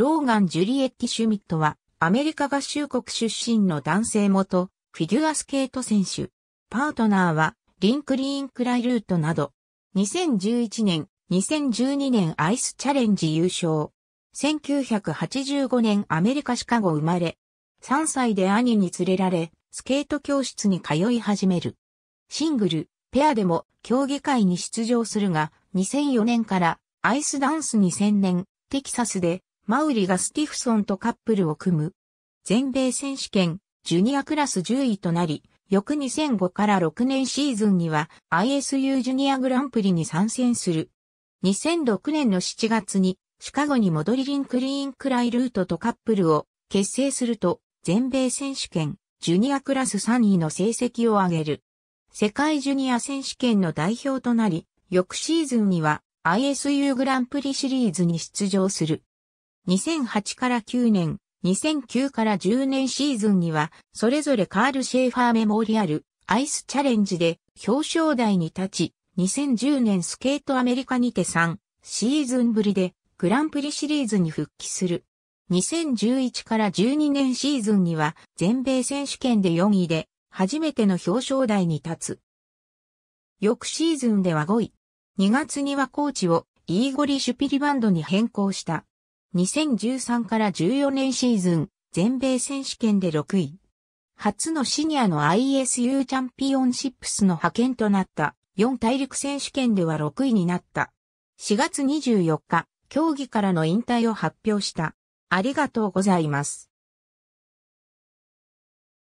ローガン・ジュリエッティ・シュミットは、アメリカ合衆国出身の男性元、フィギュアスケート選手。パートナーは、リンクリーン・クライルートなど、2011年、2012年アイスチャレンジ優勝。1985年アメリカシカゴ生まれ、3歳で兄に連れられ、スケート教室に通い始める。シングル、ペアでも競技会に出場するが、2004年からアイスダンスに専念、テキサスでマウリがスティフソンとカップルを組む。全米選手権、ジュニアクラス10位となり、翌2005から6年シーズンには ISU ジュニアグランプリに参戦する。2006年の7月にシカゴに戻りリンクリーンクライルートとカップルを結成すると全米選手権ジュニアクラス3位の成績を上げる。世界ジュニア選手権の代表となり、翌シーズンには ISU グランプリシリーズに出場する。2008から9年、2009から10年シーズンには、それぞれカール・シェーファーメモリアル、アイスチャレンジで表彰台に立ち、2010年スケートアメリカにて3シーズンぶりでグランプリシリーズに復帰する。2011から12年シーズンには全米選手権で4位で初めての表彰台に立つ。翌シーズンでは5位。2月にはコーチをイーゴリ・シュピリバンドに変更した。2013から14年シーズン、全米選手権で6位。初のシニアの ISU チャンピオンシップスの派遣となった4大陸選手権では6位になった。4月24日、競技からの引退を発表した。ありがとうございます。